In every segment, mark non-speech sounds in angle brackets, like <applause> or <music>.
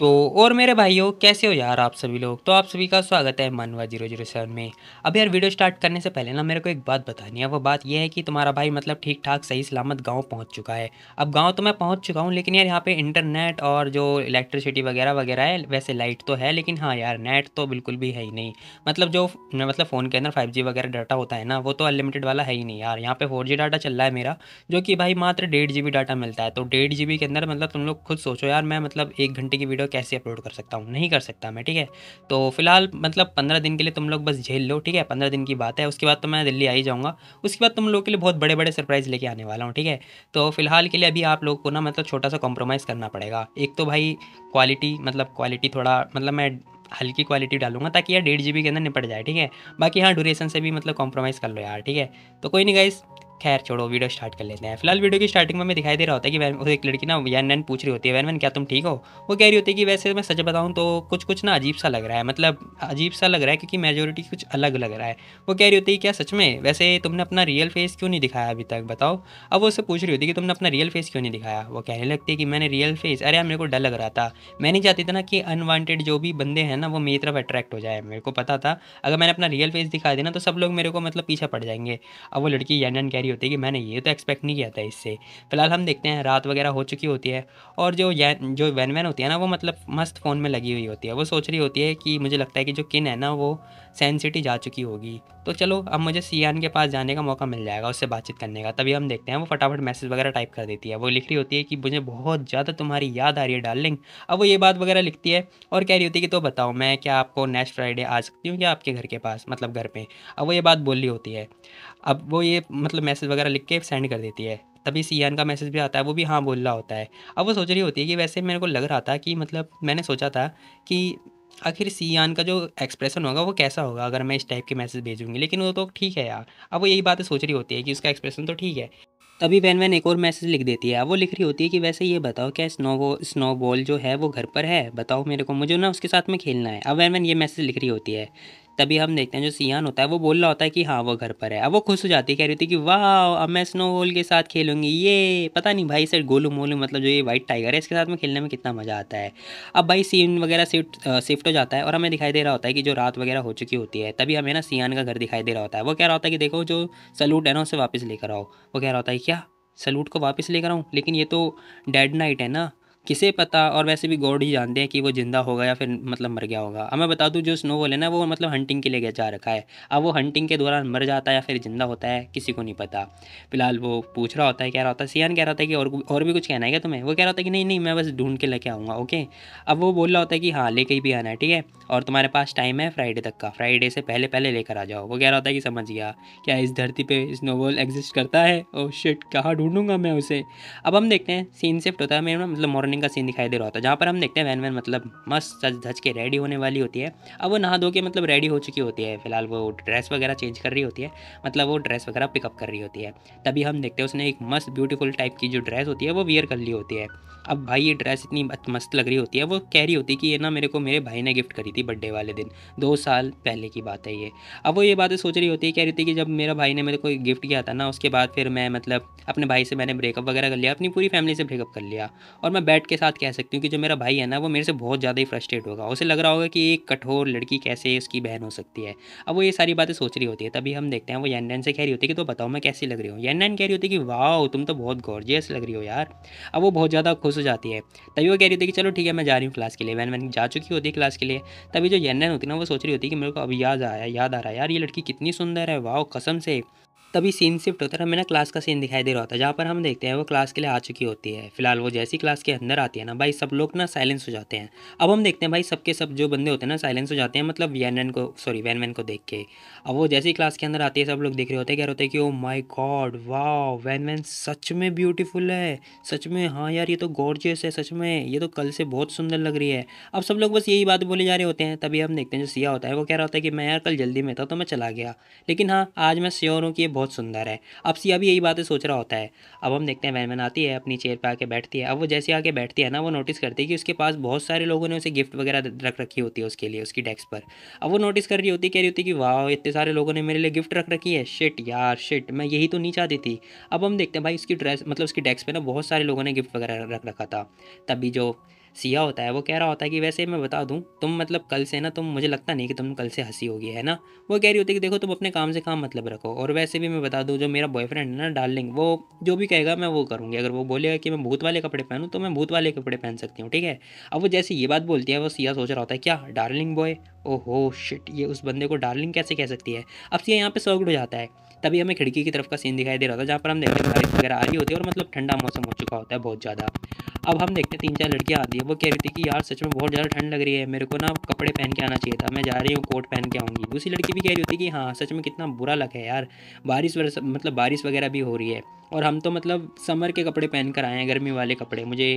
तो और मेरे भाइयों कैसे हो यार आप सभी लोग तो आप सभी का स्वागत है मनवा जीरो जीरो सेवन में अब यार वीडियो स्टार्ट करने से पहले ना मेरे को एक बात बतानी है वो बात यह है कि तुम्हारा भाई मतलब ठीक ठाक सही सलामत गांव पहुंच चुका है अब गांव तो मैं पहुंच चुका हूं लेकिन यार यहाँ पे इंटरनेट और जो इलेक्ट्रिसिटी वगैरह वगैरह है वैसे लाइट तो है लेकिन हाँ यार नेट तो बिल्कुल भी है ही नहीं मतलब जो मतलब फ़ोन के अंदर फाइव वगैरह डाटा होता है ना वो तो अनलिमिटेड वाला है ही नहीं यार यहाँ पर फोर डाटा चल रहा है मेरा जो कि भाई मात्र डेढ़ डाटा मिलता है तो डेढ़ के अंदर मतलब तुम लोग खुद सोचो यार मैं मतलब एक घंटे की वीडियो कैसे अपलोड कर सकता हूँ नहीं कर सकता मैं ठीक है तो फिलहाल मतलब पंद्रह दिन के लिए तुम लोग बस झेल लो ठीक है पंद्रह दिन की बात है उसके बाद तो मैं दिल्ली आ ही जाऊँगा उसके बाद तुम लोग के लिए बहुत बड़े बड़े सरप्राइज़ लेके आने वाला हूँ ठीक है तो फिलहाल के लिए अभी आप लोग को ना मतलब छोटा सा कॉम्प्रोमाइज़ करना पड़ेगा एक तो भाई क्वालिटी मतलब क्वालिटी थोड़ा मतलब मैं हल्की क्वालिटी डालूंगा ताकि यार डेढ़ जी के अंदर निपट जाए ठीक है बाकी हाँ ड्यूरेशन से भी मतलब कॉम्प्रोमाइज़ कर लो यार ठीक है तो कोई नहीं गाइस खैर छोड़ो वीडियो स्टार्ट कर लेते हैं फिलहाल वीडियो की स्टार्टिंग में मैं दिखाई दे रहा होता है कि वैन एक लड़की ना वैन नैन पूछ रही होती है वैन वैन क्या तुम ठीक हो वो कह रही होती है कि वैसे मैं सच बताऊँ तो कुछ कुछ ना अजीब सा लग रहा है मतलब अजीब सा लग रहा है क्योंकि मेजोरिटी कुछ अलग लग रहा है वो कह रही होती है क्या सच में वैसे तुमने अपना रियल फेस क्यों नहीं दिखाया अभी तक बताओ अब वो उससे पूछ रही होती है कि तुमने अपना रियल फेस क्यों नहीं दिखाया वो कहने लगती है कि मैंने रियल फेस अरे यार मेरे को डर लग रहा था मैं नहीं चाहती था ना कि अनवांटेड जो भी बंदे हैं ना वो मेरी तरफ अट्रैक्ट हो जाए मेरे को पता था अगर मैंने अपना रियल फेस दिखा देना तो सब लोग मेरे को मतलब पीछे पड़ जाएंगे अब वो लड़की यान कह रही रही होती है कि मैंने ये तो एक्सपेक्ट नहीं किया था इससे फिलहाल हम देखते हैं रात वगैरह हो चुकी होती है और जो जो वैन वैन होती है ना वो मतलब मस्त फ़ोन में लगी हुई होती है वो सोच रही होती है कि मुझे लगता है कि जो किन है ना वो सैन सिटी जा चुकी होगी तो चलो अब मुझे सी के पास जाने का मौका मिल जाएगा उससे बातचीत करने का तभी हम देखते हैं वो फटाफट मैसेज वगैरह टाइप कर देती है वो लिख रही होती है कि मुझे बहुत ज़्यादा तुम्हारी याद आ रही है डार्लिंग अब वो ये बात वगैरह लिखती है और कह रही होती है कि तो बताओ मैं क्या आपको नेक्स्ट फ्राइडे आ सकती हूँ क्या आपके घर के पास मतलब घर पर अब वो ये बात बोल रही होती है अब वो ये मतलब मैसेज वगैरह लिख के सेंड कर देती है तभी सी का मैसेज भी आता है वो भी हाँ बोल रहा होता है अब वो सोच रही होती है कि वैसे मेरे को लग रहा था कि मतलब मैंने सोचा था कि आखिर सी का जो एक्सप्रेशन होगा वो कैसा होगा अगर मैं इस टाइप के मैसेज भेजूंगी लेकिन वो तो ठीक है यार अब वो यही बात सोच रही होती है कि उसका एक्सप्रेशन तो ठीक है तभी वैन वैन एक और मैसेज लिख देती है वो लिख रही होती है कि वैसे ये बताओ क्या स्नो वो स्नो बॉल जो है वो घर पर है बताओ मेरे को मुझे ना उसके साथ में खेलना है अब वैन वैन ये मैसेज लिख रही होती है तभी हम देखते हैं जो सियान होता है वो बोल रहा होता है कि हाँ वो घर पर है अब वो खुश हो जाती है कह रही होती है कि वाह अब मैं स्नो होल के साथ खेलूँगी ये पता नहीं भाई सर गोलू मोलू मतलब जो ये वाइट टाइगर है इसके साथ में खेलने में कितना मज़ा आता है अब भाई सीन वगैरह शिफ्ट शिफ्ट हो जाता है और हमें दिखाई दे रहा होता है कि जो रात वगैरह हो चुकी होती है तभी हमें ना सियान का घर दिखाई दे रहा होता है वो कह रहा होता है कि देखो जो सलूट है ना उसे वापस लेकर आओ वो कह रहा होता है क्या सलूट को वापस लेकर आऊँ लेकिन ये तो डेड नाइट है ना किसे पता और वैसे भी गॉड ही जानते हैं कि वो ज़िंदा होगा या फिर मतलब मर गया होगा अब मैं बता दूँ जो स्नो वॉल है ना वो मतलब हंटिंग के लिए जा रखा है अब वो हंटिंग के दौरान मर जाता है या फिर ज़िंदा होता है किसी को नहीं पता फिलहाल वो पूछ रहा होता है कह रहा होता है सियान कह रहा था कि और और भी कुछ कहना है क्या तुम्हें वो कह रहा होता है कि नहीं नहीं मैं बस ढूंढ के लेके आऊँगा ओके अब वो बोल रहा होता है कि हाँ लेके ही भी आना है ठीक है और तुम्हारे पास टाइम है फ्राइडे तक का फ्राइडे से पहले पहले लेकर आ जाओ वो कह रहा होता है कि समझ गया क्या इस धरती पर स्नो वॉल एग्जिस्ट करता है और oh, शिट कहाँ ढूंढूंगा मैं उसे अब हम देखते हैं सीन शिफ्ट होता है मेरे मतलब मॉर्निंग मॉर्निंग का सीन दिखाई दे रहा था जहाँ पर हम देखते हैं वैन वैन मतलब मस्त सज धज के रेडी होने वाली होती है अब वो नहा धो के मतलब रेडी हो चुकी होती है फिलहाल वो ड्रेस वगैरह चेंज कर रही होती है मतलब वो ड्रेस वगैरह पिकअप कर रही होती है तभी हम देखते हैं उसने एक मस्त ब्यूटीफुल टाइप की जो ड्रेस होती है वो वियर कर ली होती है अब भाई ये ड्रेस इतनी मस्त लग रही होती है वो कह रही होती है कि ये ना मेरे को मेरे भाई ने गिफ्ट करी थी बर्थडे वाले दिन दो साल पहले की बात है ये अब वो ये बातें सोच रही होती है कह रही थी कि जब मेरा भाई ने मेरे को गिफ्ट किया था ना उसके बाद फिर मैं मतलब अपने भाई से मैंने ब्रेकअप वगैरह कर लिया अपनी पूरी फैमिली से ब्रेकअप कर लिया और मैं बैठ रिग्रेट के साथ कह सकती हूँ कि जो मेरा भाई है ना वो मेरे से बहुत ज़्यादा ही फ्रस्ट्रेट होगा उसे लग रहा होगा कि एक कठोर लड़की कैसे उसकी बहन हो सकती है अब वो ये सारी बातें सोच रही होती है तभी हम देखते हैं वो यन से कह रही होती है कि तो बताओ मैं कैसी लग रही हूँ यन कह रही होती है कि वाह तुम तो बहुत गॉर्जियस लग रही हो यार अब वो बहुत ज़्यादा खुश हो जाती है तभी वो कह रही होती है कि चलो ठीक है मैं जा रही हूँ क्लास के लिए वैन वैन जा चुकी होती है क्लास के लिए तभी जो यन होती है ना वो सोच रही होती है कि मेरे को अब याद आया याद आ रहा है यार ये लड़की कितनी सुंदर है वाह कसम से तभी सीन शिफ्ट होता है हमें ना क्लास का सीन दिखाई दे रहा होता है जहाँ पर हम देखते हैं वो क्लास के लिए आ चुकी होती है फिलहाल वो जैसी क्लास के अंदर आती है ना भाई सब लोग ना साइलेंस हो जाते हैं अब हम देखते हैं भाई सबके सब जो बंदे होते हैं ना साइलेंस हो जाते हैं मतलब वैन को सॉरी वैन को देख के अब वो जैसी क्लास के अंदर आती है सब लोग देख रहे होते हैं कह रहे होते हैं कि ओ माई गॉड वाह वैन वैन सच में ब्यूटीफुल है सच में हाँ यार ये तो गॉर्जियस है सच में ये तो कल से बहुत सुंदर लग रही है अब सब लोग बस यही बात बोले जा रहे होते हैं तभी हम देखते हैं जो सिया होता है वो कह रहा होता है कि मैं यार कल जल्दी में था तो मैं चला गया लेकिन हाँ आज मैं श्योर हूँ कि ये बहुत सुंदर है अब सिया भी यही बातें सोच रहा होता है अब हम देखते हैं वैनमैन आती है अपनी चेयर पर आके बैठती है अब वो जैसे आके बैठती है ना वो नोटिस करती है कि उसके पास बहुत सारे लोगों ने उसे गिफ्ट वगैरह रख रखी होती है उसके लिए उसकी डेस्क पर अब वो नोटिस कर रही होती कह रही होती कि वाह इतने सारे लोगों ने मेरे लिए गिफ्ट रख रखी है शिट यार शिट मैं यही तो नहीं चाहती थी अब हम देखते हैं भाई उसकी ड्रेस मतलब उसकी डेस्क पर ना बहुत सारे लोगों ने गिफ्ट वगैरह रख रखा था तभी जो सिया होता है वो कह रहा होता है कि वैसे मैं बता दूँ तुम मतलब कल से ना तुम मुझे लगता नहीं कि तुम कल से हंसी होगी है ना वो कह रही होती है कि देखो तुम अपने काम से काम मतलब रखो और वैसे भी मैं बता दूँ जो मेरा बॉयफ्रेंड है ना डार्लिंग वो जो भी कहेगा मैं वो करूँगी अगर वो बोलेगा कि मैं भूत वाले कपड़े पहनूँ तो मैं भूत वाले कपड़े पहन सकती हूँ ठीक है अब वो जैसे ये बात बोलती है वो सिया सोच रहा होता है क्या डार्लिंग बॉय ओहो शिट ये उस बंदे को डार्लिंग कैसे कह सकती है अब सिया यहाँ पे सौगड हो जाता है तभी हमें खिड़की की तरफ का सीन दिखाई दे रहा था जहाँ पर हम देखते हैं बारिश वगैरह आ रही होती है और मतलब ठंडा मौसम हो चुका होता है बहुत ज़्यादा अब हम देखते हैं तीन चार लड़कियाँ आती है वो कह रही थी कि यार सच में बहुत ज़्यादा ठंड लग रही है मेरे को ना कपड़े पहन के आना चाहिए था मैं जा रही हूँ कोट पहन के आऊँगी दूसरी लड़की भी कह रही होती कि हाँ सच में कितना बुरा लग है यार बारिश मतलब बारिश वगैरह भी हो रही है और हम तो मतलब समर के कपड़े पहन कर आए हैं गर्मी वाले कपड़े मुझे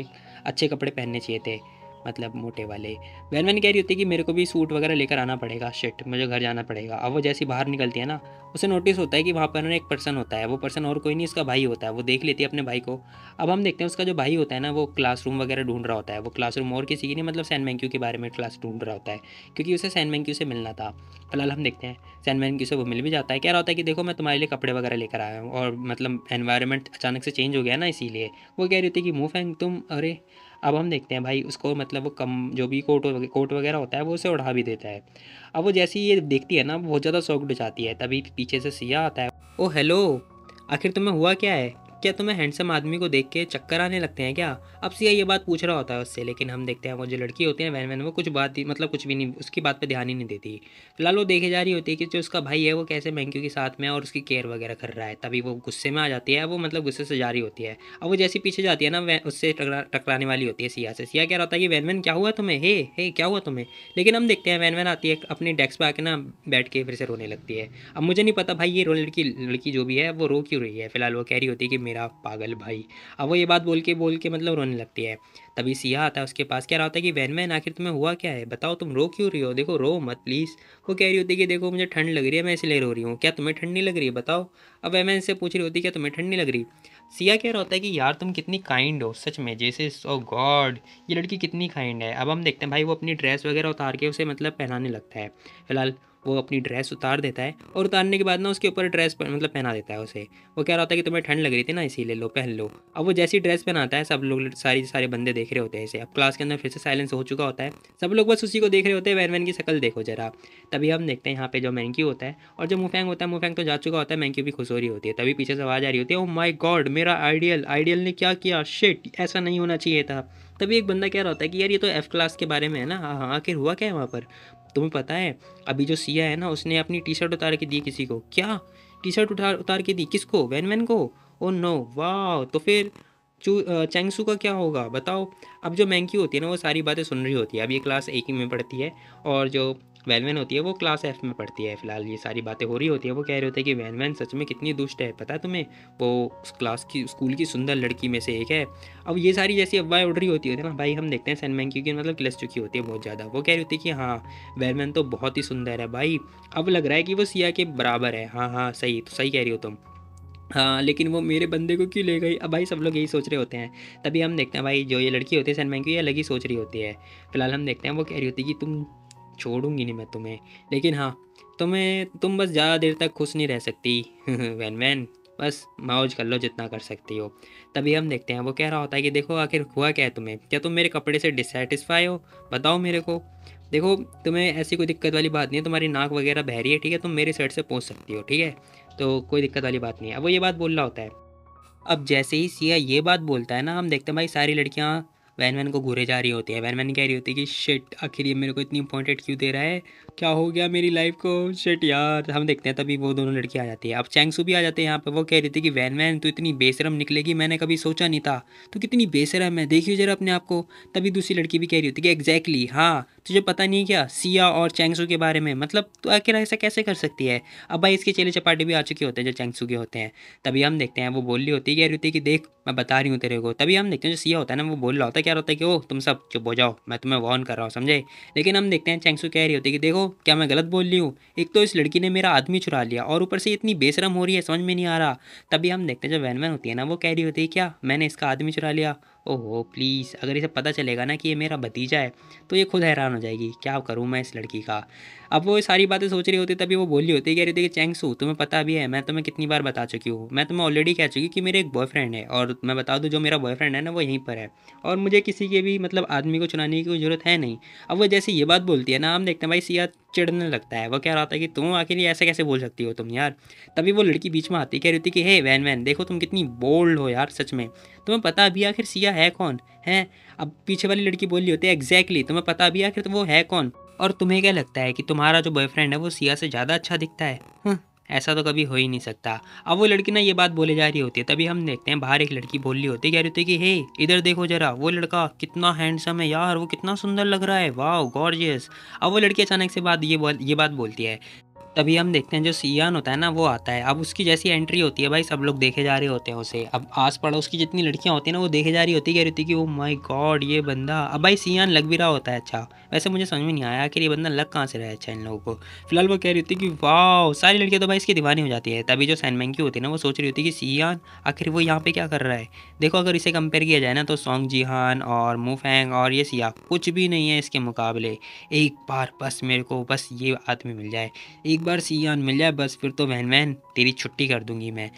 अच्छे कपड़े पहनने चाहिए थे मतलब मोटे वाले बहन बहन कह रही होती है कि मेरे को भी सूट वगैरह लेकर आना पड़ेगा शिट मुझे घर जाना पड़ेगा अब वो जैसी बाहर निकलती है ना उसे नोटिस होता है कि वहाँ पर ना एक पर्सन होता है वो पर्सन और कोई नहीं उसका भाई होता है वो देख लेती है अपने भाई को अब हम देखते हैं उसका जो भाई होता है ना वो क्लासरूम वगैरह ढूंढ रहा होता है वो क्लासरूम और किसी की नहीं मतलब सैन मैंक्यू के बारे में क्लास ढूंढ रहा होता है क्योंकि उसे सैन मैंक्यू से मिलना था फिलहाल हम देखते हैं सैन मैंक्यू से वो मिल भी जाता है कह रहा होता है कि देखो मैं तुम्हारे लिए कपड़े वगैरह लेकर आया हूँ और मतलब एनवायरमेंट अचानक से चेंज हो गया ना इसीलिए वो कह रही होती है कि मुँह फेंग तुम अरे अब हम देखते हैं भाई उसको मतलब वो कम जो भी कोट कोट वगैरह होता है वो उसे उड़ा भी देता है अब वो जैसे ही ये देखती है ना बहुत ज़्यादा शौक हो जाती है तभी पीछे से सिया आता है ओ हेलो आखिर तुम्हें हुआ क्या है क्या तुम्हें हैंडसम आदमी को देख के चक्कर आने लगते हैं क्या अब सिया ये बात पूछ रहा होता है उससे लेकिन हम देखते हैं वो जो लड़की होती है वैन वैन वो कुछ बात मतलब कुछ भी नहीं उसकी बात पर ध्यान ही नहीं देती फिलहाल वो देखे जा रही होती है कि जो उसका भाई है वो कैसे मैंक्यू के साथ में और उसकी केयर वगैरह कर रहा है तभी वो गुस्से में आ जाती है वो मतलब गुस्से से जा रही होती है अब वो जैसी पीछे जाती है ना उससे टकराने वाली होती है सिया से सिया कह रहा होता है कि वैन वैन क्या हुआ तुम्हें हे हे क्या हुआ तुम्हें लेकिन हम देखते हैं वैन वैन आती है अपनी डेस्क पर आके ना बैठ के फिर से रोने लगती है अब मुझे नहीं पता भाई ये रो लड़की लड़की जो भी है वो रो क्यों रही है फिलहाल वो कह रही होती है कि मेरा पागल भाई अब वो ये बात बोल के बोल के मतलब रोने लगती है तभी सिया आता है उसके पास क्या रहा होता है कि वैन मैन आखिर तुम्हें हुआ क्या है बताओ तुम रो क्यों रही हो देखो रो मत प्लीज़ वो कह रही होती है कि देखो मुझे ठंड लग रही है मैं इसलिए रो रही हूँ क्या तुम्हें ठंड नहीं लग रही है बताओ अब वैन मैन से पूछ रही होती है क्या तुम्हें ठंड नहीं लग रही सिया कह रहा होता है कि यार तुम कितनी काइंड हो सच में जैसे ओ oh गॉड ये लड़की कितनी काइंड है अब हम देखते हैं भाई वो अपनी ड्रेस वगैरह उतार के उसे मतलब पहनाने लगता है फिलहाल वो अपनी ड्रेस उतार देता है और उतारने के बाद ना उसके ऊपर ड्रेस मतलब पहना देता है उसे वो कह रहा होता है कि तुम्हें ठंड लग रही थी ना इसीलिए लो पहन लो अब वो जैसी ड्रेस पहनाता है सब लोग सारी सारे बंदे देख रहे होते हैं इसे अब क्लास के अंदर फिर से साइलेंस हो चुका होता है सब लोग बस उसी को देख रहे होते हैं वैन वैन की शक्ल देखो जरा तभी हम देखते हैं यहाँ पे जो मैंकी होता है और जो मुफेंग होता है मुफेंग तो जा चुका होता है मैंकी भी खुश हो रही होती है तभी पीछे से आवाज़ आ रही होती है ओ माई गॉड मेरा आइडियल आइडियल ने क्या किया शिट ऐसा नहीं होना चाहिए था तभी एक बंदा कह रहा होता है कि यार ये तो एफ़ क्लास के बारे में है ना हाँ हाँ आखिर हुआ क्या है वहाँ पर तुम्हें पता है अभी जो सिया है ना उसने अपनी टी शर्ट उतार के दी किसी को क्या टी शर्ट उठा उतार के दी किसको वैन वैन को ओ नो वाह तो फिर चू चैंगसू का क्या होगा बताओ अब जो मैंकी होती है ना वो सारी बातें सुन रही होती है अब ये क्लास एक ही में पढ़ती है और जो वैनवैन होती है वो क्लास एफ में पढ़ती है फिलहाल ये सारी बातें हो रही होती है वो कह रहे होते हैं कि वैनवैन सच में कितनी दुष्ट है पता है तुम्हें वो उस क्लास की स्कूल की सुंदर लड़की में से एक है अब ये सारी जैसी अफवाहें उड़ रही होती है ना भाई हम देखते हैं सैनमैन क्योंकि मतलब क्लस चुकी होती है बहुत ज़्यादा वो कह रही होती है कि हाँ वैनमैन तो बहुत ही सुंदर है भाई अब लग रहा है कि वो सिया के बराबर है हाँ हाँ सही तो सही कह रही हो तुम हाँ लेकिन वो मेरे बंदे को क्यों ले गई अब भाई सब लोग यही सोच रहे होते हैं तभी हम देखते हैं भाई जो ये लड़की होती है सनमैन की ये अलग ही सोच रही होती है फिलहाल हम देखते हैं वो कह रही होती है कि तुम छोड़ूंगी नहीं मैं तुम्हें लेकिन हाँ तुम्हें तुम बस ज़्यादा देर तक खुश नहीं रह सकती वैन <laughs> वैन बस मौज कर लो जितना कर सकती हो तभी हम देखते हैं वो कह रहा होता है कि देखो आखिर हुआ क्या है तुम्हें क्या तुम मेरे कपड़े से डिससेटिस्फाई हो बताओ मेरे को देखो तुम्हें ऐसी कोई दिक्कत वाली बात नहीं है तुम्हारी नाक वगैरह बह रही है ठीक है तुम मेरे साइड से पहुँच सकती हो ठीक है तो कोई दिक्कत वाली बात नहीं है अब वो ये बात बोल रहा होता है अब जैसे ही सिया ये बात बोलता है ना हम देखते हैं भाई सारी लड़कियाँ वैन वैन को घूरे जा रही होती है वैन वैन कह रही होती है कि शिट आखिर ये मेरे को इतनी इंपॉर्टेंट क्यों दे रहा है क्या हो गया मेरी लाइफ को शिट यार हम देखते हैं तभी वो दोनों लड़की आ जाती है अब चैंगसू भी आ जाते हैं यहाँ पर वो कह रही थी कि वैन वैन तो इतनी बेसरम निकलेगी मैंने कभी सोचा नहीं था तो कितनी बेसरम है देखिए जरा अपने आप को तभी दूसरी लड़की भी कह रही होती है कि एग्जैक्टली हाँ तुझे पता नहीं क्या सिया और चैंगसू के बारे में मतलब तो आखिर ऐसा कैसे कर सकती है अब भाई इसके चेले चपाटे भी आ चुके होते हैं जो चैंगसू के होते हैं तभी हम देखते हैं वो बोल रही होती है कह रही होती है कि देख मैं बता रही हूँ तेरे को तभी हम देखते हैं जो सिया होता है ना वो बोल रहा होता है क्या होता है कि ओ तुम सब चुप हो जाओ मैं तुम्हें वॉन कर रहा हूँ समझे लेकिन हम देखते हैं चैंगसू कह रही होती है कि देखो क्या मैं गलत बोल रही हूँ एक तो इस लड़की ने मेरा आदमी चुरा लिया और ऊपर से इतनी बेशरम हो रही है समझ में नहीं आ रहा तभी हम देखते हैं जो वैन वैन होती है ना वो कह रही होती है क्या मैंने इसका आदमी चुरा लिया ओहो प्लीज़ अगर इसे पता चलेगा ना कि ये मेरा भतीजा है तो ये खुद हैरान हो जाएगी क्या करूँ मैं इस लड़की का अब वो सारी बातें सोच रही होती तभी वो बोली होती कह रही थी कि सू तुम्हें पता भी है मैं तुम्हें कितनी बार बता चुकी हूँ मैं तुम्हें ऑलरेडी कह चुकी कि मेरे एक बॉयफ्रेंड है और मैं बता दूँ जो मेरा बॉयफ्रेंड है ना वो यहीं पर है और मुझे किसी के भी मतलब आदमी को चुनाने की कोई ज़रूरत है नहीं अब वो जैसे ये बात बोलती है ना हम देखते हैं भाई सिया चिड़ने लगता है वो कह रहा था कि तुम आखिर ऐसे कैसे बोल सकती हो तुम यार तभी वो लड़की बीच में आती कह रही थी कि हे वैन वैन देखो तुम कितनी बोल्ड हो यार सच में तुम्हें पता भी आखिर सिया है कौन है अब पीछे वाली लड़की बोली होती है एग्जैक्टली तुम्हें पता भी आखिर तो वो है कौन और तुम्हें क्या लगता है कि तुम्हारा जो बॉयफ्रेंड है वो सिया से ज़्यादा अच्छा दिखता है हम्म, ऐसा तो कभी हो ही नहीं सकता अब वो लड़की ना ये बात बोले जा रही होती है तभी हम देखते हैं बाहर एक लड़की बोल रही होती है कह रही होती है कि हे इधर देखो जरा वो लड़का कितना हैंडसम है यार वो कितना सुंदर लग रहा है वाह गॉर्जियस अब वो लड़की अचानक से बात ये बोल ये बात बोलती है तभी हम देखते हैं जो सियान होता है ना वो आता है अब उसकी जैसी एंट्री होती है भाई सब लोग देखे जा रहे होते हैं उसे अब आस पड़ोस की जितनी लड़कियाँ होती हैं ना वो देखे जा रही होती है कह रही होती कि ओ माई गॉड ये बंदा अब भाई सियान लग भी रहा होता है अच्छा वैसे मुझे समझ में नहीं आया कि ये बंदा लग कहाँ से रहा है अच्छा इन लोगों को फिलहाल वो कह रही होती कि वाह सारी लड़कियाँ तो भाई इसकी दीवानी हो जाती है तभी जो सैनमेंकी होती है ना वो सोच रही होती कि सियान आखिर वो यहाँ पर क्या कर रहा है देखो अगर इसे कंपेयर किया जाए ना तो सॉन्ग जिहान और मुफेंग और ये सिया कुछ भी नहीं है इसके मुकाबले एक बार बस मेरे को बस ये आदमी मिल जाए एक बार सी सीआन मिल जाए बस फिर तो वहन वहन तेरी छुट्टी कर दूंगी मैं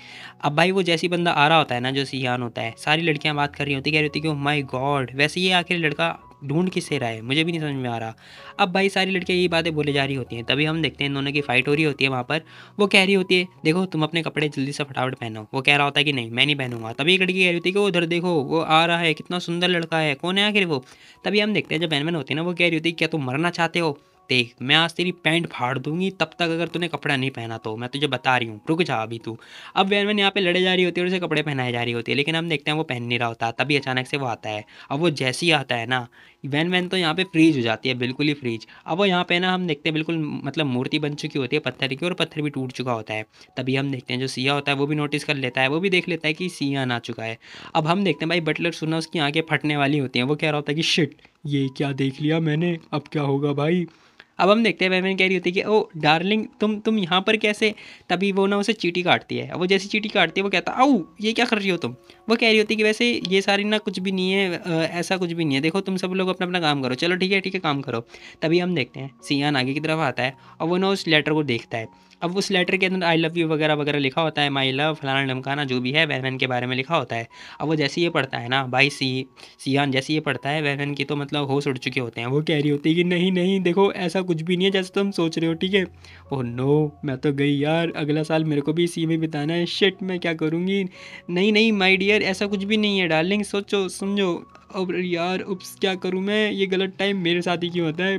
अब भाई वो जैसी बंदा आ रहा होता है ना जो सीआन होता है सारी लड़कियां बात कर रही होती कह रही होती कि माई oh गॉड वैसे ये आखिर लड़का ढूंढ किससे रहा है मुझे भी नहीं समझ में आ रहा अब भाई सारी लड़कियाँ यही बातें बोले जा रही होती हैं तभी हम देखते हैं इन दोनों की फाइट हो रही होती है वहाँ पर वो कह रही होती है देखो तुम अपने कपड़े जल्दी से फटाफट पहनो वो कह रहा होता है कि नहीं मैं नहीं पहनूंगा तभी एक लड़की कह रही होती है कि वो उधर देखो वो आ रहा है कितना सुंदर लड़का है कौन है आखिर वो तभी हम देखते हैं जब बहन बहन होती है ना वो कह रही होती है क्या तुम मरना चाहते हो देख मैं आज तेरी पैंट फाड़ दूंगी तब तक अगर तूने कपड़ा नहीं पहना तो मैं तुझे बता रही हूँ रुक जा अभी तू अब वैन वैन यहाँ पे लड़े जा रही होती है और उसे कपड़े पहनाए जा रही होती है लेकिन हम देखते हैं वो पहन नहीं रहा होता तभी अचानक से वो आता है अब वो जैसे ही आता है ना वैन वैन तो यहाँ पे फ्रीज हो जाती है बिल्कुल ही फ्रीज अब वो यहाँ पे ना हम देखते हैं बिल्कुल मतलब मूर्ति बन चुकी होती है पत्थर की और पत्थर भी टूट चुका होता है तभी हम देखते हैं जो सिया होता है वो भी नोटिस कर लेता है वो भी देख लेता है कि सिया आ चुका है अब हम देखते हैं भाई बटलर सुना उसकी आँखें फटने वाली होती हैं वो कह रहा होता है कि शिट ये क्या देख लिया मैंने अब क्या होगा भाई अब हम देखते हैं वहमेन कह रही होती है कि ओ डार्लिंग तुम तुम यहाँ पर कैसे तभी वो ना उसे चीटी काटती है वो जैसी चीटी काटती है वो कहता आओ ये क्या कर रही हो तुम वो कह रही होती है कि वैसे ये सारी ना कुछ भी नहीं है ऐसा कुछ भी नहीं है देखो तुम सब लोग अपना अपना काम करो चलो ठीक है ठीक है काम करो तभी हम देखते हैं सियान आगे की तरफ आता है और वो ना उस लेटर को देखता है अब उस लेटर के अंदर आई लव यू वगैरह वगैरह लिखा होता है माई लव फलाना ढमकाना जो भी है वहमैन के बारे में लिखा होता है अब वो जैसे ये पढ़ता है ना भाई सी सियान जैसे ये पढ़ता है वहमैन की तो मतलब होश उड़ चुके होते हैं वो कह रही होती है कि नहीं नहीं देखो ऐसा कुछ भी नहीं है जैसे तुम सोच रहे हो ठीक है ओह नो मैं तो गई यार अगला साल मेरे को भी सी में बिताना है शिट मैं क्या करूँगी नहीं नहीं माई डियर ऐसा कुछ भी नहीं है डार्लिंग सोचो समझो अब यार उप्स क्या करूँ मैं ये गलत टाइम मेरे साथ ही क्यों होता है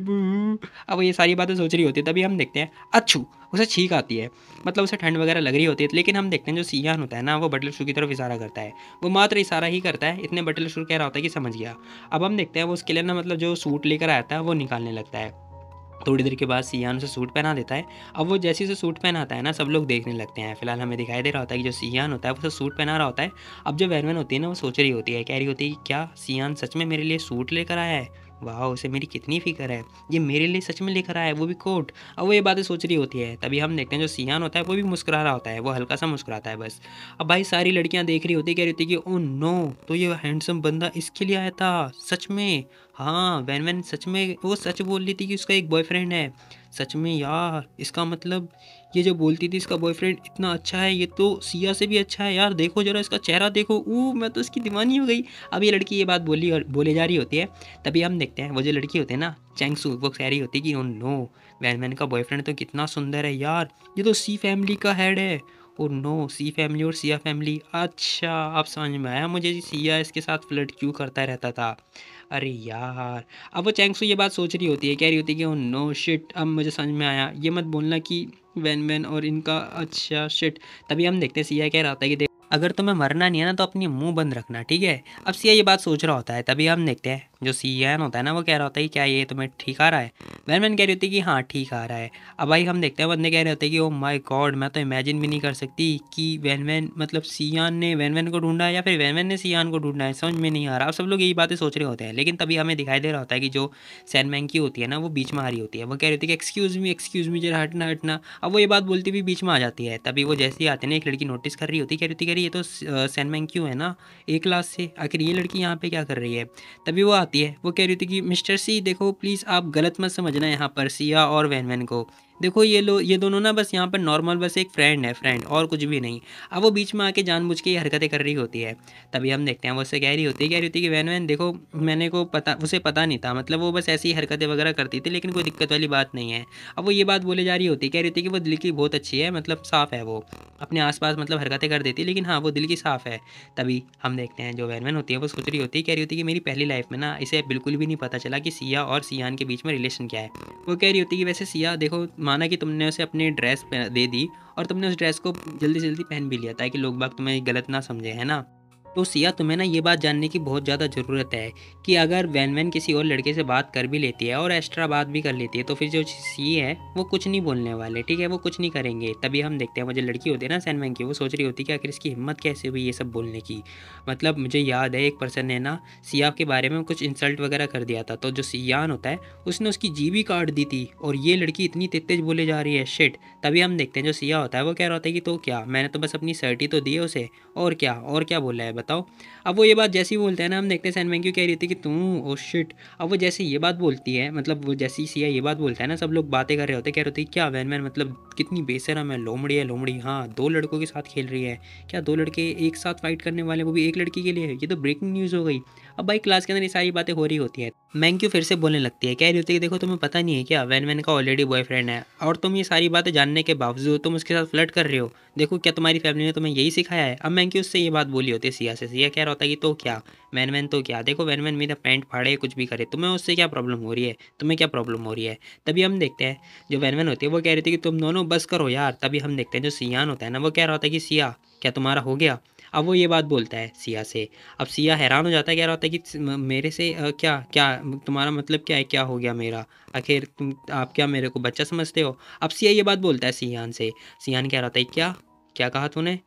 अब ये सारी बातें सोच रही होती है तभी हम देखते हैं अच्छू उसे छींक आती है मतलब उसे ठंड वगैरह लग रही होती है लेकिन हम देखते हैं जो सियान होता है ना वो शुरू की तरफ इशारा करता है वो मात्र इशारा ही करता है इतने शुरू कह रहा होता है कि समझ गया अब हम देखते हैं वो उसके लिए ना मतलब जो सूट लेकर आता है वो निकालने लगता है थोड़ी देर के बाद सियान उसे सूट पहना देता है अब वो जैसे उसे सूट पहनाता है ना सब लोग देखने लगते हैं फिलहाल हमें दिखाई दे रहा होता है कि जो सियान होता है वो उसे सूट पहना रहा होता है अब जो वैरमैन होती है ना वो सोच रही होती है कह रही होती है कि क्या सियान सच में मेरे लिए सूट लेकर आया है वाह उसे मेरी कितनी फिक्र है ये मेरे लिए सच में लिख रहा है वो भी कोट अब वो ये बातें सोच रही होती है तभी हम देखते हैं जो सियान होता है वो भी मुस्कुरा रहा होता है वो हल्का सा मुस्कुराता है बस अब भाई सारी लड़कियाँ देख रही होती कह रही होती कि ओ नो तो ये हैंडसम बंदा इसके लिए आया था सच में हाँ वैन वैन सच में वो सच बोल रही थी कि उसका एक बॉयफ्रेंड है सच में यार इसका मतलब ये जो बोलती थी इसका बॉयफ्रेंड इतना अच्छा है ये तो सिया से भी अच्छा है यार देखो जरा इसका चेहरा देखो ऊ मैं तो इसकी दीवानी हो गई अब ये लड़की ये बात बोली और बोले जा रही होती है तभी हम देखते हैं वो जो लड़की होती है ना चैंगसू वो कह रही होती है कि ओ नो वैन वैन का बॉयफ्रेंड तो कितना सुंदर है यार ये तो सी फैमिली का हेड है Oh और नो सी फैमिली और सिया फैमिली अच्छा अब समझ में आया मुझे सिया इसके साथ फ्लर्ट क्यों करता रहता था अरे यार अब वो चैंगसू ये बात सोच रही होती है कह रही होती है कि नो oh शिट अब मुझे समझ में आया ये मत बोलना कि वैन वैन और इनका अच्छा शिट तभी हम देखते हैं सिया कह रहा था कि देख अगर तुम्हें मरना नहीं है ना तो अपनी मुंह बंद रखना ठीक है अब सिया ये बात सोच रहा होता है तभी हम देखते हैं जो सी एन होता है ना वो कह रहा होता है कि क्या ये तुम्हें ठीक आ रहा है वैन कह रही होती है कि हाँ ठीक आ रहा है अब भाई हम देखते हैं बंदे कह रहे होते हैं कि ओ माय गॉड मैं तो इमेजिन भी नहीं कर सकती कि वैन मतलब एन ने वैन को ढूंढा है या फिर वैनमैन ने सीयान को ढूंढा है समझ में नहीं आ रहा अब सब लोग यही बातें सोच रहे होते हैं लेकिन तभी हमें दिखाई दे रहा होता है कि जो सैनमैन की होती है ना वो बीच में आ रही होती है वो कह रही होती है कि एक्सक्यूज़ मी एक्सक्यूज़ मी जरा हटना हटना अब वो ये बात बोलती भी बीच में आ जाती है तभी वो जैसे ही आते ना एक लड़की नोटिस कर रही होती कह रही होती कह रही ये तो सैनमैन क्यों है ना एक क्लास से आखिर ये लड़की यहाँ पर क्या कर रही है तभी वो आती है वो कह रही थी कि मिस्टर सी देखो प्लीज़ आप गलत मत समझना यहाँ पर सिया और वैन वैन को देखो ये लो ये दोनों ना बस यहाँ पर नॉर्मल बस एक फ्रेंड है फ्रेंड और कुछ भी नहीं अब वो बीच में आके जानबूझ के ये हरकतें कर रही होती है तभी हम देखते हैं वो उससे कह रही होती है कह रही होती है कि वैन वैन देखो मैंने को पता उसे पता नहीं था मतलब वो बस ऐसी हरकतें वगैरह करती थी लेकिन कोई दिक्कत वाली बात नहीं है अब वो ये बात बोले जा रही होती कह रही होती कि वो दिल की बहुत अच्छी है मतलब साफ़ है वो अपने आस मतलब हरकतें कर देती लेकिन हाँ वो दिल की साफ़ है तभी हम देखते हैं जो वैन वैन होती है वो सोच रही होती है कह रही होती है कि मेरी पहली लाइफ में ना इसे बिल्कुल भी नहीं पता चला कि सिया और सियान के बीच में रिलेशन क्या है वो कह रही होती है कि वैसे सिया देखो माना कि तुमने उसे अपनी ड्रेस दे दी और तुमने उस ड्रेस को जल्दी जल्दी पहन भी लिया ताकि लोग बाग तुम्हें गलत ना समझे है ना तो सिया तुम्हें ना ये बात जानने की बहुत ज़्यादा ज़रूरत है कि अगर वैन वैन किसी और लड़के से बात कर भी लेती है और एक्स्ट्रा बात भी कर लेती है तो फिर जो सी है वो कुछ नहीं बोलने वाले ठीक है वो कुछ नहीं करेंगे तभी हम देखते हैं मुझे लड़की होती है ना सैन वैन की वो सोच रही होती है कि आखिर इसकी हिम्मत कैसे हुई ये सब बोलने की मतलब मुझे याद है एक पर्सन ने ना सिया के बारे में कुछ इंसल्ट वगैरह कर दिया था तो जो सियान होता है उसने उसकी भी काट दी थी और ये लड़की इतनी तेज बोले जा रही है शिट तभी हम देखते हैं जो सिया होता है वो कह रहा होता है कि तो क्या मैंने तो बस अपनी सर्टी तो दी है उसे और क्या और क्या बोला है tal. अब वो ये बात जैसी बोलते हैं ना हम देखते हैं सैन मैंक्यू कह रही थी कि तू ओ oh शिट अब वो जैसे ये बात बोलती है मतलब वो जैसी सिया ये बात बोलता है ना सब लोग बातें कर रहे होते कह रहे होते क्या वैन मतलब कितनी बेसरम है लोमड़ी है लोमड़ी हाँ दो लड़कों के साथ खेल रही है क्या दो लड़के एक साथ फाइट करने वाले वो भी एक लड़की के लिए ये तो ब्रेकिंग न्यूज़ हो गई अब भाई क्लास के अंदर ये सारी बातें हो रही होती है मैंक्यू फिर से बोलने लगती है कह रही होती है कि देखो तुम्हें पता नहीं है क्या वैन वैन का ऑलरेडी बॉयफ्रेंड है और तुम ये सारी बातें जानने के बावजूद तुम उसके साथ फ्लट कर रहे हो देखो क्या तुम्हारी फैमिली ने तुम्हें यही सिखाया है अब मैंक्यू उससे ये बात बोली होती है सिया से सिया कह रहा कि तो क्या वैन वैन तो क्या देखो वैन वैन मेरा पैंट फाड़े कुछ भी करे तुम्हें उससे क्या प्रॉब्लम हो रही है तुम्हें क्या प्रॉब्लम हो रही है तभी हम देखते हैं जो वैन वैन होती है वो कह रही थी कि तुम दोनों बस करो यार तभी हम देखते हैं जो सियान होता है ना वो कह रहा होता है कि सिया क्या तुम्हारा हो गया अब वो ये बात बोलता है सिया से अब सिया हैरान हो जाता है कह रहा होता है कि मेरे से आ, क्या क्या तुम्हारा मतलब क्या है क्या हो गया मेरा आखिर तुम आप क्या मेरे को बच्चा समझते हो अब सिया ये बात बोलता है सियान से सियान कह रहा होता है क्या क्या कहा तूने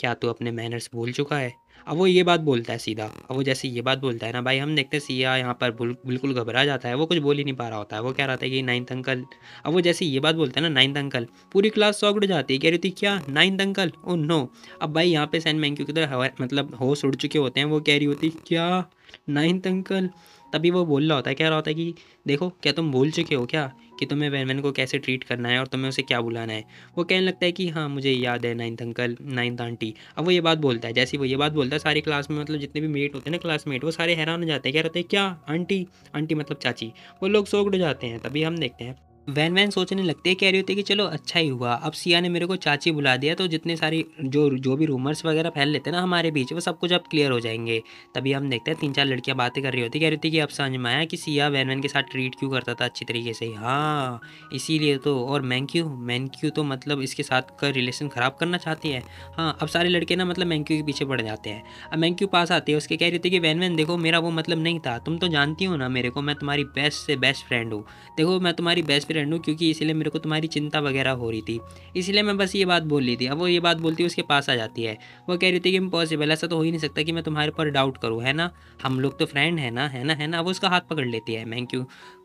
क्या तू अपने मैनर्स भूल चुका है अब वो ये बात बोलता है सीधा अब वो जैसे ये बात बोलता है ना भाई हम देखते हैं सिया यहाँ पर बिल्कुल घबरा जाता है वो कुछ बोल ही नहीं पा रहा होता है वो कह रहा था कि नाइन्थ अंकल अब वो जैसे ये बात बोलता है ना नाइन्थ अंकल पूरी क्लास सौगड़ जाती है कह रही थी क्या नाइन्थ अंकल ओ नो अब भाई यहाँ पे सैन मैंक्यू की तरह मतलब होश उड़ चुके होते हैं वो कह रही होती क्या नाइन्थ अंकल तभी वो बोल रहा होता है कह रहा होता है कि देखो क्या तुम भूल चुके हो क्या कि तुम्हें वैनमैन को कैसे ट्रीट करना है और तुम्हें उसे क्या बुलाना है वो कहने लगता है कि हाँ मुझे याद है नाइन्थ अंकल नाइन्थ आंटी अब वो ये बात बोलता है जैसे वो ये बात बोलता है सारे क्लास में मतलब जितने भी मेट होते हैं ना क्लासमेट वो सारे हैरान हो जाते हैं कह रहे हैं क्या आंटी आंटी मतलब चाची वो लोग सोग्ड जाते हैं तभी हम देखते हैं वैन वैन सोचने लगते हैं कह रही होती कि चलो अच्छा ही हुआ अब सिया ने मेरे को चाची बुला दिया तो जितने सारी जो जो भी रूमर्स वगैरह फैल लेते हैं ना हमारे बीच वो सब कुछ अब क्लियर हो जाएंगे तभी हम देखते हैं तीन चार लड़कियां बातें कर रही होती कह रही होती कि अब समझ में आया कि सिया वैन वैन के साथ ट्रीट क्यों करता था अच्छी तरीके से हाँ इसीलिए तो और मैंक्यू मैंक्यू तो मतलब इसके साथ का रिलेशन ख़राब करना चाहती है हाँ अब सारे लड़के ना मतलब मैंक्यू के पीछे पड़ जाते हैं अब मैंक्यू पास आते हैं उसके कह रही होती कि वैन वैन देखो मेरा वो मतलब नहीं था तुम तो जानती हो ना मेरे को मैं तुम्हारी बेस्ट से बेस्ट फ्रेंड हूँ देखो मैं तुम्हारी बेस्ट फ्रेंड हूँ क्योंकि इसलिए मेरे को तुम्हारी चिंता वगैरह हो रही थी इसलिए मैं बस ये बात बोल रही थी अब वो ये बात बोलती है उसके पास आ जाती है वो कह रही थी कि इम्पॉसिबल ऐसा तो हो ही नहीं सकता कि मैं तुम्हारे पर डाउट करूँ है ना हम लोग तो फ्रेंड है ना है ना है ना वो उसका हाथ पकड़ लेती है मैं क्यों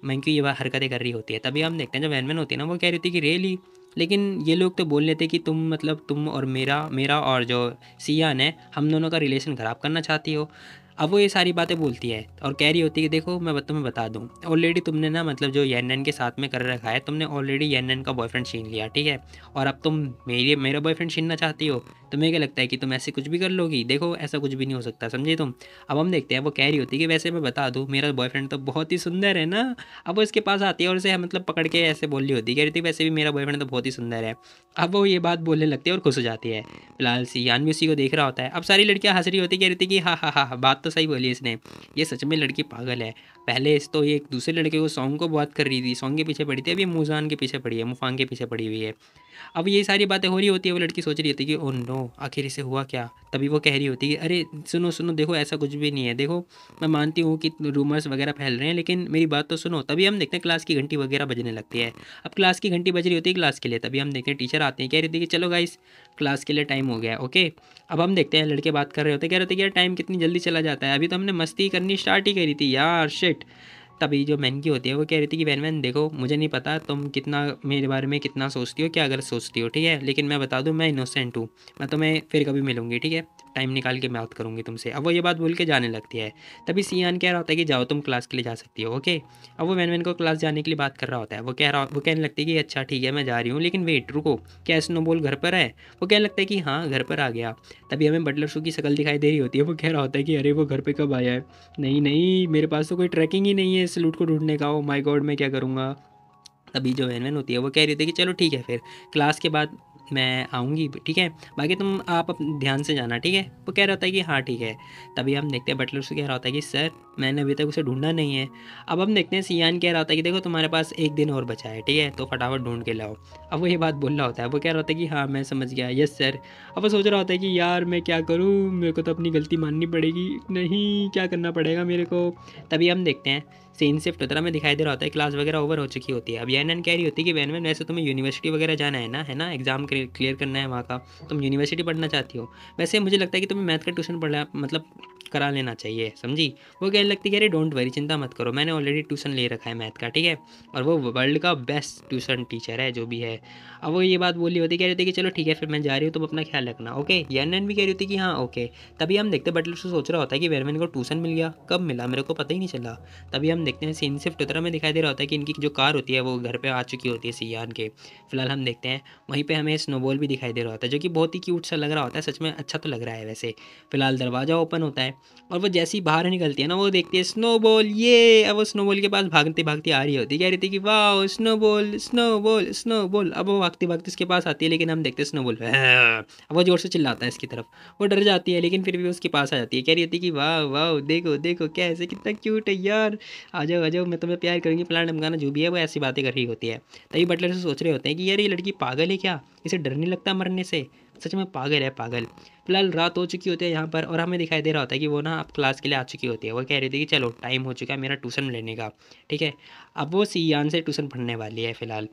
मैं क्यों ये हरकतें कर रही होती है तभी हम देखते हैं जब वैनमैन होती है ना वो कह रही थी कि रियली लेकिन ये लोग तो बोल लेते कि तुम मतलब तुम और मेरा मेरा और जो सियान है हम दोनों का रिलेशन ख़राब करना चाहती हो अब वो ये सारी बातें बोलती है और कह रही होती है कि देखो मैं तुम्हें बता दूँ ऑलरेडी तुमने ना मतलब जो यन के साथ में कर रखा है तुमने ऑलरेडी यन का बॉयफ्रेंड छीन लिया ठीक है और अब तुम मेरे मेरा बॉयफ्रेंड छीनना चाहती हो तुम्हें क्या लगता है कि तुम ऐसे कुछ भी कर लोगी देखो ऐसा कुछ भी नहीं हो सकता समझे तुम अब हम देखते हैं वो कह रही होती है कि वैसे मैं बता दूँ मेरा बॉयफ्रेंड तो बहुत ही सुंदर है ना अब वो इसके पास आती है और उसे मतलब पकड़ के ऐसे बोल रही होती कह रही थी वैसे भी मेरा बॉयफ्रेंड तो बहुत ही सुंदर है अब वो ये बात बोलने लगती है और खुश हो जाती है फिलहाल यान भी उसी को देख रहा होता है अब सारी लड़कियाँ हंस रही होती कह रही थी कि हाँ हाँ हाँ बात तो तो सही बोली इसने ये सच में लड़की पागल है पहले इस तो ये एक दूसरे लड़के को सॉन्ग को बात कर रही थी सॉन्ग के पीछे पड़ी थी अभी मुजान के पीछे पड़ी है मुफांग के पीछे पड़ी हुई है अब ये सारी बातें हो रही होती है वो लड़की सोच रही होती है कि ओ नो आखिर इसे हुआ क्या तभी वो कह रही होती है अरे सुनो सुनो देखो ऐसा कुछ भी नहीं है देखो मैं मानती हूँ कि रूमर्स वगैरह फैल रहे हैं लेकिन मेरी बात तो सुनो तभी हम देखते हैं क्लास की घंटी वगैरह बजने लगती है अब क्लास की घंटी बज रही होती है क्लास के लिए तभी हम देखते हैं टीचर आते हैं कह रही थी कि चलो गाइस क्लास के लिए टाइम हो गया ओके अब हम देखते हैं लड़के बात कर रहे होते कह रहे थे कि यार टाइम कितनी जल्दी चला जाता है अभी तो हमने मस्ती करनी स्टार्ट ही करी थी यार शिट राइट तभी जो मैन की होती है वो कह रही थी कि वैन वैन देखो मुझे नहीं पता तुम कितना मेरे बारे में कितना सोचती हो क्या अगर सोचती हो ठीक है लेकिन मैं बता दूँ मैं इनोसेंट हूँ मैं तो मैं फिर कभी मिलूँगी ठीक है टाइम निकाल के बात करूँगी तुमसे अब वो ये बात बोल के जाने लगती है तभी सियान कह रहा होता है कि जाओ तुम क्लास के लिए जा सकती हो ओके अब वो वैन को क्लास जाने के लिए बात कर रहा होता है वो कह रहा वो कहने लगती है कि अच्छा ठीक है मैं जा रही हूँ लेकिन वेट रुको क्या स्नोबोल घर पर है वो कहने लगता है कि हाँ घर पर आ गया तभी हमें बटलर शू की शक्ल दिखाई दे रही होती है वो कह रहा होता है कि अरे वो घर पर कब आया है नहीं नहीं मेरे पास तो कोई ट्रैकिंग ही नहीं है इस लूट को ढूंढने का हो माई गॉड मैं क्या करूँगा तभी जो वैन वैन होती है वो कह रही थी कि चलो ठीक है फिर क्लास के बाद मैं आऊँगी ठीक है बाकी तुम आप ध्यान से जाना ठीक है वो कह रहा होता है कि हाँ ठीक है तभी हम देखते हैं बटलर से कह रहा होता है कि सर मैंने अभी तक उसे ढूंढा नहीं है अब हम देखते हैं सियान कह रहा होता है कि देखो तुम्हारे पास एक दिन और बचा है ठीक है तो फटाफट ढूंढ के लाओ अब वो ये बात बोल रहा होता है वो कह रहा होता है कि हाँ मैं समझ गया यस सर अब वो सोच रहा होता है कि यार मैं क्या करूँ मेरे को तो अपनी गलती माननी पड़ेगी नहीं क्या करना पड़ेगा मेरे को तभी हम देखते हैं सीन शिफ्ट होता है हमें दिखाई दे रहा होता है क्लास वगैरह ओवर हो चुकी होती है अब एन एन कैरी होती है कि वैन वैन वैसे तुम्हें यूनिवर्सिटी वगैरह जाना है ना है ना एग्जाम क्लियर करना है वहाँ का तुम यूनिवर्सिटी पढ़ना चाहती हो वैसे मुझे लगता है कि तुम्हें मैथ का ट्यूशन पढ़ना मतलब करा लेना चाहिए समझी वो कहने लगती कह रही डोंट वरी चिंता मत करो मैंने ऑलरेडी ट्यूशन ले रखा है मैथ का ठीक है और वो वर्ल्ड का बेस्ट ट्यूशन टीचर है जो भी है अब वो ये बात बोली होती कह रही थी कि चलो ठीक है फिर मैं जा रही हूँ तुम अपना ख्याल रखना ओके यन भी कह रही होती कि हाँ ओके तभी हम देखते बटलर से सोच रहा होता है कि वेरमैन को ट्यूशन मिल गया कब मिला मेरे को पता ही नहीं चला तभी हम देखते हैं सीन शिफ्ट उतरा में दिखाई दे रहा होता है कि इनकी जो कार होती है वो घर पर आ चुकी होती है सियान के फिलहाल हम देखते हैं वहीं पर हमें स्नोबॉल भी दिखाई दे रहा होता है जो कि बहुत ही क्यूट सा लग रहा होता है सच में अच्छा तो लग रहा है वैसे फिलहाल दरवाज़ा ओपन होता है और वो जैसे ही बाहर निकलती है ना वो देखती है स्नोबॉल ये अब वो स्नोबॉल के पास भागते भागते आ रही होती है कह रही थी कि वाह स्नोबॉल स्नोबॉल स्नोबॉल अब वो भागते भागते इसके पास आती है लेकिन हम देखते हैं स्नोबॉल अब वो ज़ोर से चिल्लाता है इसकी तरफ वो डर जाती है लेकिन फिर भी उसके पास आ जाती है कह रही होती है कि वाह वाह देखो देखो क्या कितना क्यूट है यार आ जाओ आ जाओ मैं तुम्हें प्यार करूँगी प्लान डमकाना जो भी है वो ऐसी बातें कर रही होती है तभी बटलर से सोच रहे होते हैं कि यार ये लड़की पागल है क्या इसे डर नहीं लगता मरने से सच में पागल है पागल फिलहाल रात हो चुकी होती है यहाँ पर और हमें दिखाई दे रहा होता है कि वो ना अब क्लास के लिए आ चुकी होती है वो कह रही थी कि चलो टाइम हो चुका है मेरा ट्यूशन लेने का ठीक है अब वो सीयान से ट्यूशन पढ़ने वाली है फिलहाल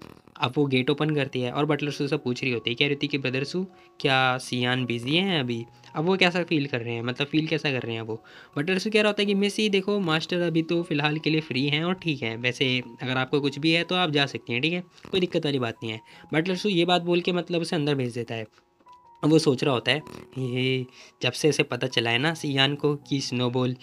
अब वो गेट ओपन करती है और बटलर सू से पूछ रही होती है कह रही थी कि ब्रदर सू क्या सियान बिजी हैं अभी अब वो कैसा फील कर रहे हैं मतलब फील कैसा कर रहे हैं वो बटलर सू कह रहा होता है कि मिस ही e, देखो मास्टर अभी तो फ़िलहाल के लिए फ्री हैं और ठीक है वैसे अगर आपको कुछ भी है तो आप जा सकती हैं ठीक है कोई दिक्कत वाली बात नहीं है बटलर सू ये बात बोल के मतलब उसे अंदर भेज देता है वो सोच रहा होता है ये जब से इसे पता चला है ना सियान को कि स्नोबॉल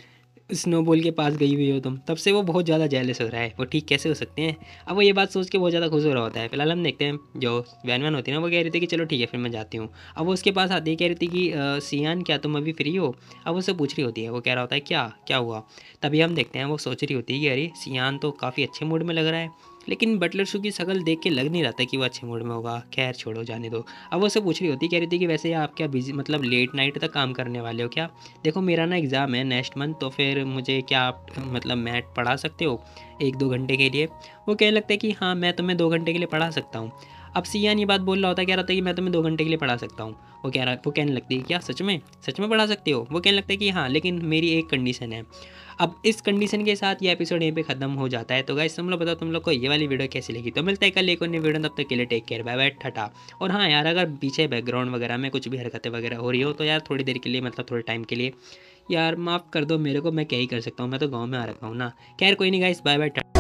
स्नोबॉल के पास गई हुई हो तुम तब से वो बहुत ज़्यादा जेलस हो रहा है वो ठीक कैसे हो सकते हैं अब वो ये बात सोच के बहुत ज़्यादा खुश हो रहा होता है फिलहाल हम देखते हैं जो वैन वैन होती है ना वो कह रही थी कि चलो ठीक है फिर मैं जाती हूँ अब वो उसके पास आती है कह रही थी कि सियान क्या तुम अभी फ्री हो अब उससे पूछ रही होती है वो कह रहा होता है क्या क्या हुआ तभी हम देखते हैं वो सोच रही होती है कि अरे सियान तो काफ़ी अच्छे मूड में लग रहा है लेकिन बटलर शू की शकल देख के लग नहीं रहा था कि वो अच्छे मूड में होगा खैर छोड़ो जाने दो अब वो सब पूछ रही होती कह रही थी कि वैसे आप क्या बिजी मतलब लेट नाइट तक काम करने वाले हो क्या देखो मेरा ना एग्ज़ाम है नेक्स्ट मंथ तो फिर मुझे क्या आप मतलब मैट पढ़ा सकते हो एक दो घंटे के लिए वो कहने लगता है कि हाँ मैं तुम्हें तो, दो घंटे के लिए पढ़ा सकता हूँ अब सियान ये बात बोल रहा होता है कह रहा होता है कि मैं तुम्हें दो घंटे के लिए पढ़ा सकता हूँ वो कह रहा वो कहने लगती है क्या सच में सच में पढ़ा सकते हो वो कहने लगता है कि हाँ लेकिन मेरी एक कंडीशन है अब इस कंडीशन के साथ ये एपिसोड यहीं पे खत्म हो जाता है तो गाइस तुम लोग बताओ तुम लोग को ये वाली वीडियो कैसी लगी तो मिलता है कल एक और वीडियो तब तक के लिए टेक केयर बाय बाय ठटा और हाँ यार अगर पीछे बैकग्राउंड वगैरह में कुछ भी हरकतें वगैरह हो रही हो तो यार थोड़ी देर के लिए मतलब थोड़े टाइम के लिए यार माफ़ कर दो मेरे को मैं क्या ही कर सकता हूँ मैं तो गाँव में आ रखा हूँ ना खैर कोई नहीं गाइस बाय बाय